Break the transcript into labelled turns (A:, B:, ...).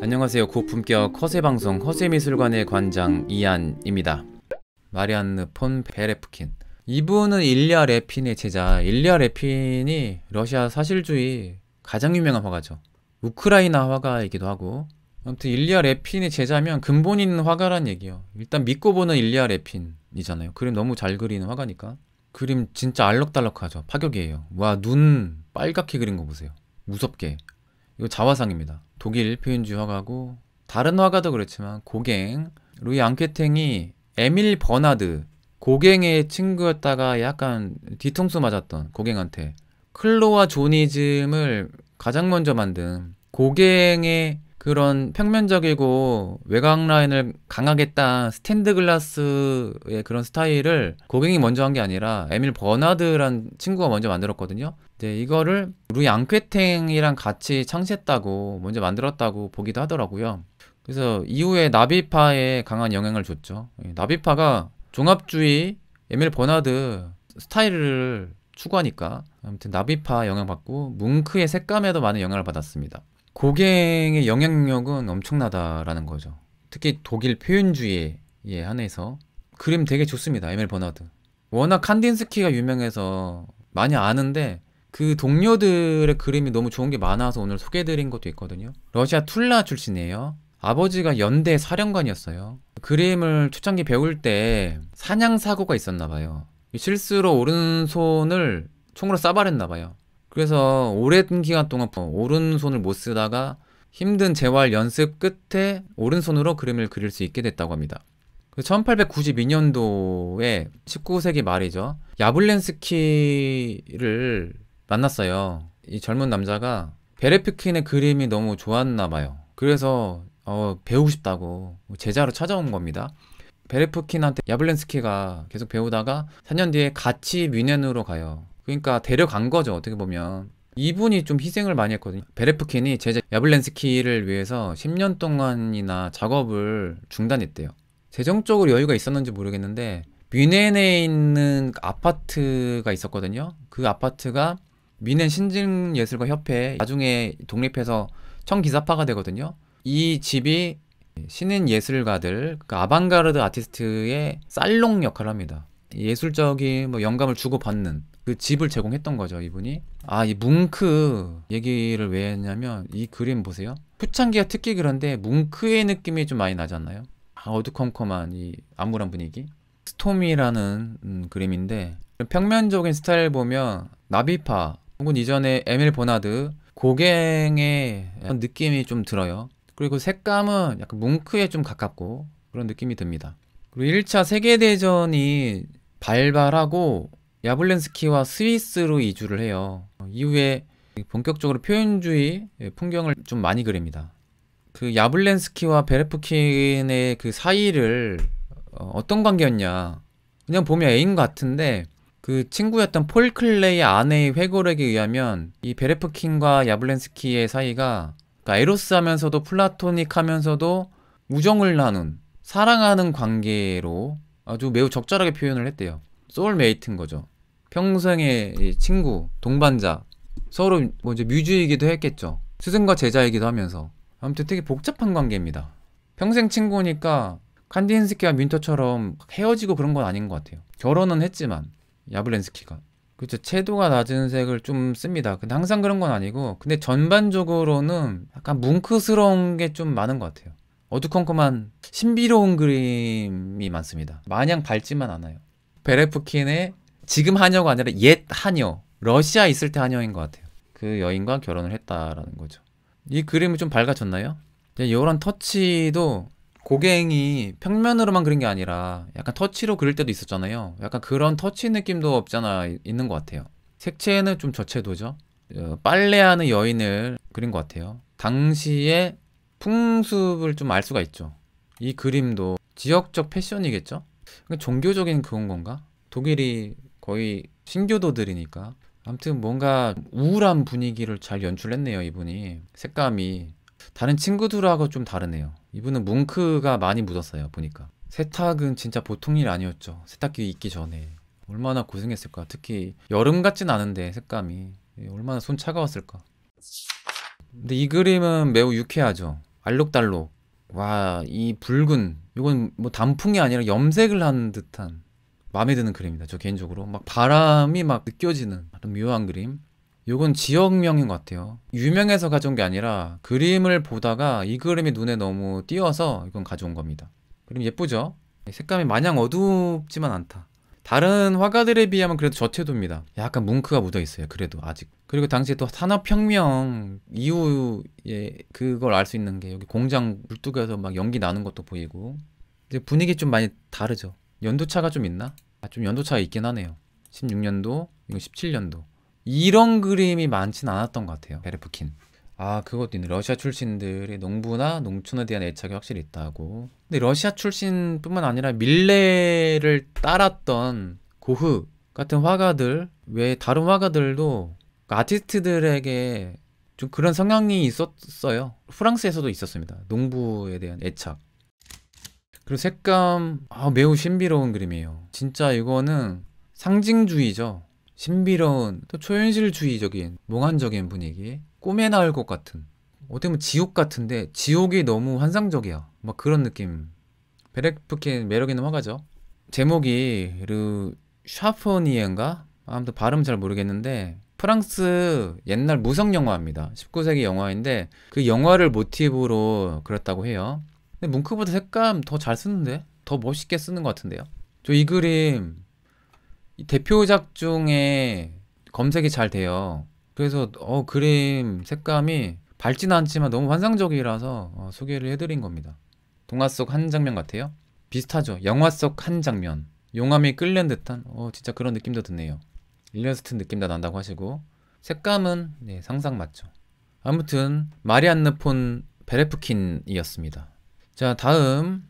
A: 안녕하세요. 고품격 허세방송 허세미술관의 관장 이안입니다. 마리안느 폰 베레프킨 이분은 일리아 레핀의 제자 일리아 레핀이 러시아 사실주의 가장 유명한 화가죠. 우크라이나 화가이기도 하고 아무튼 일리아 레핀의 제자면 근본 있는 화가란 얘기예요. 일단 믿고 보는 일리아 레핀이잖아요. 그림 너무 잘 그리는 화가니까. 그림 진짜 알록달록하죠. 파격이에요. 와, 눈 빨갛게 그린 거 보세요. 무섭게. 이거 자화상입니다. 독일 표현주 화가고 다른 화가도 그렇지만 고갱 루이 앙케탱이 에밀 버나드 고갱의 친구였다가 약간 뒤통수 맞았던 고갱한테 클로와 조니즘을 가장 먼저 만든 고갱의 그런 평면적이고 외곽 라인을 강하게 딴 스탠드 글라스의 그런 스타일을 고객이 먼저 한 게 아니라 에밀 버나드란 친구가 먼저 만들었거든요. 네, 이거를 루이 앙케탱이랑 같이 창시했다고 먼저 만들었다고 보기도 하더라고요. 그래서 이후에 나비파에 강한 영향을 줬죠. 예, 나비파가 종합주의 에밀 버나드 스타일을 추구하니까 아무튼 나비파 영향받고 뭉크의 색감에도 많은 영향을 받았습니다. 고갱의 영향력은 엄청나다라는 거죠. 특히 독일 표현주의에 한해서 그림 되게 좋습니다. 에멜 버나드. 워낙 칸딘스키가 유명해서 많이 아는데 그 동료들의 그림이 너무 좋은 게 많아서 오늘 소개해드린 것도 있거든요. 러시아 툴라 출신이에요. 아버지가 연대 사령관이었어요. 그림을 초창기 배울 때 사냥 사고가 있었나 봐요. 실수로 오른손을 총으로 쏴버렸나 봐요. 그래서 오랜 기간 동안 오른손을 못 쓰다가 힘든 재활 연습 끝에 오른손으로 그림을 그릴 수 있게 됐다고 합니다. 1892년도에 그 19세기 말이죠. 야블렌스키를 만났어요. 이 젊은 남자가 베레피킨의 그림이 너무 좋았나 봐요. 그래서 어, 배우고 싶다고 제자로 찾아온 겁니다. 베레프킨한테 야블렌스키가 계속 배우다가 4년 뒤에 같이 뮌헨으로 가요. 그러니까 데려간 거죠 어떻게 보면 이분이 좀 희생을 많이 했거든요. 베레프킨이 제자 야블렌스키를 위해서 10년 동안이나 작업을 중단했대요. 재정적으로 여유가 있었는지 모르겠는데 뮌헨에 있는 아파트가 있었거든요. 그 아파트가 뮌헨 신증예술과 협회 나중에 독립해서 청기사파가 되거든요. 이 집이 신인 예술가들, 그 아방가르드 아티스트의 살롱 역할을 합니다. 예술적인 뭐 영감을 주고받는 그 집을 제공했던 거죠 이분이 아 이 뭉크 얘기를 왜 했냐면 이 그림 보세요 표창기가 특히 그런데 뭉크의 느낌이 좀 많이 나지 않나요? 아, 어두컴컴한 이 암울한 분위기 스톰이라는 음, 그림인데 평면적인 스타일 보면 나비파 혹은 이전에 에밀 보나드 고갱의 느낌이 좀 들어요 그리고 색감은 약간 뭉크에 좀 가깝고 그런 느낌이 듭니다 그리고 1차 세계대전이 발발하고 야블렌스키와 스위스로 이주를 해요. 이후에 본격적으로 표현주의 풍경을 좀 많이 그립니다. 그 야블렌스키와 베레프킨의 그 사이를 어, 어떤 관계였냐. 그냥 보면 애인 같은데 그 친구였던 폴 클레이 아내의 회고록에 의하면 이 베레프킨과 야블렌스키의 사이가 그러니까 에로스 하면서도 플라토닉 하면서도 우정을 나눈 사랑하는 관계로 아주 매우 적절하게 표현을 했대요. 소울메이트인 거죠. 평생의 친구, 동반자, 서로 먼저 뭐 뮤즈이기도 했겠죠. 스승과 제자이기도 하면서. 아무튼 되게 복잡한 관계입니다. 평생 친구니까 칸디엔스키와 민터처럼 헤어지고 그런 건 아닌 것 같아요. 결혼은 했지만 야블렌스키가 그쵸 채도가 낮은 색을 좀 씁니다. 근데 항상 그런 건 아니고 근데 전반적으로는 약간 뭉크스러운 게 좀 많은 것 같아요. 어두컴컴한 신비로운 그림이 많습니다. 마냥 밝지만 않아요. 베레프킨의 지금 하녀가 아니라 옛 하녀. 러시아 있을 때하녀인것 같아요. 그 여인과 결혼을 했다라는 거죠. 이 그림이 좀 밝아졌나요? 예, 요런 터치도 고갱이 평면으로만 그린 게 아니라 약간 터치로 그릴 때도 있었잖아요. 약간 그런 터치 느낌도 없잖아 있는 것 같아요. 색채는 좀 저채도죠. 어, 빨래하는 여인을 그린 것 같아요. 당시에 풍습을 좀 알 수가 있죠. 이 그림도 지역적 패션이겠죠? 그러니까 종교적인 그런 건가? 독일이 거의 신교도들이니까. 아무튼 뭔가 우울한 분위기를 잘 연출했네요, 이분이. 색감이. 다른 친구들하고 좀 다르네요. 이분은 뭉크가 많이 묻었어요, 보니까. 세탁은 진짜 보통 일 아니었죠. 세탁기 있기 전에. 얼마나 고생했을까. 특히 여름 같진 않은데, 색감이. 얼마나 손 차가웠을까. 근데 이 그림은 매우 유쾌하죠. 알록달록 와 이 붉은 이건 뭐 단풍이 아니라 염색을 한 듯한 마음에 드는 그림입니다 저 개인적으로 막 바람이 막 느껴지는 묘한 그림 요건 지역명인 것 같아요 유명해서 가져온 게 아니라 그림을 보다가 이 그림이 눈에 너무 띄어서 이건 가져온 겁니다 그림 예쁘죠? 색감이 마냥 어둡지만 않다 다른 화가들에 비하면 그래도 저태도입니다. 약간 뭉크가 묻어 있어요. 그래도 아직. 그리고 당시에 또 산업혁명 이후에 그걸 알 수 있는 게 여기 공장 물뚝에서 막 연기 나는 것도 보이고 이제 분위기 좀 많이 다르죠. 연도차가 좀 있나? 아, 좀 연도차가 있긴 하네요. 16년도, 이거 17년도. 이런 그림이 많진 않았던 것 같아요. 베르프킨. 아 그것도 있네 러시아 출신들의 농부나 농촌에 대한 애착이 확실히 있다고 근데 러시아 출신뿐만 아니라 밀레를 따랐던 고흐 같은 화가들 외 다른 화가들도 그러니까 아티스트들에게 좀 그런 성향이 있었어요 프랑스에서도 있었습니다 농부에 대한 애착 그리고 색감 아 매우 신비로운 그림이에요 진짜 이거는 상징주의죠 신비로운 또 초현실주의적인 몽환적인 분위기 꿈에 나올 것 같은 어떻게 보면 지옥 같은데 지옥이 너무 환상적이야 막 그런 느낌 베레프킨 매력 있는 화가죠 제목이 르 샤프니엔가 아무튼 발음 잘 모르겠는데 프랑스 옛날 무성 영화입니다 19세기 영화인데 그 영화를 모티브로 그렸다고 해요 근데 뭉크보다 색감 더 잘 쓰는데 더 멋있게 쓰는 것 같은데요 저 이 그림 대표작 중에 검색이 잘 돼요 그래서 어, 그림 색감이 밝진 않지만 너무 환상적이라서 어, 소개를 해드린 겁니다. 동화 속 한 장면 같아요. 비슷하죠. 영화 속 한 장면. 용암이 끌는 듯한 어, 진짜 그런 느낌도 드네요. 일러스트 느낌 다 난다고 하시고 색감은 네, 상상 맞죠. 아무튼 마리안느 폰 베레프킨이었습니다. 자 다음